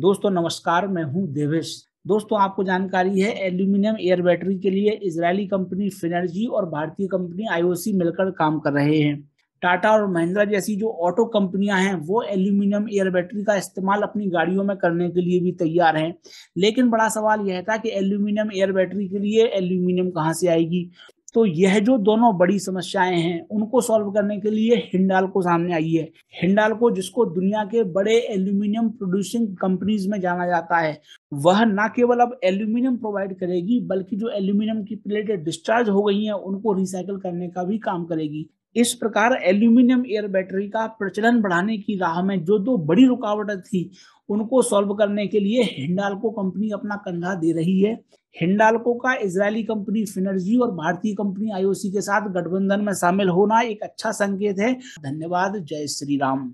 दोस्तों नमस्कार मैं हूं देवेश दोस्तों आपको जानकारी है एल्यूमिनियम एयर बैटरी के लिए इजरायली कंपनी फिनर्जी और भारतीय कंपनी आईओसी मिलकर काम कर रहे हैं टाटा और महिंद्रा जैसी जो ऑटो कंपनियां हैं वो एल्यूमिनियम एयर बैटरी का इस्तेमाल अपनी गाड़ियों में करने के लिए भी तैयार हैं लेकिन बड़ा सवाल यह था कि एल्यूमिनियम एयर बैटरी के लिए एल्यूमिनियम कहाँ से आएगी तो यह जो दोनों बड़ी समस्याएं हैं उनको सॉल्व करने के लिए हिंडाल को सामने आई है हिंडाल को जिसको दुनिया के बड़े एल्यूमिनियम प्रोड्यूसिंग कंपनीज में जाना जाता है वह ना केवल अब एल्यूमिनियम प्रोवाइड करेगी बल्कि जो एल्यूमिनियम की प्लेटें डिस्चार्ज हो गई हैं उनको रिसाइकिल करने का भी काम करेगी इस प्रकार एल्यूमिनियम एयर बैटरी का प्रचलन बढ़ाने की राह में जो दो बड़ी रुकावटें थी उनको सॉल्व करने के लिए हिंडालको कंपनी अपना कंधा दे रही है हिंडालको का इजरायली कंपनी फिनर्जी और भारतीय कंपनी आईओसी के साथ गठबंधन में शामिल होना एक अच्छा संकेत है धन्यवाद जय श्री राम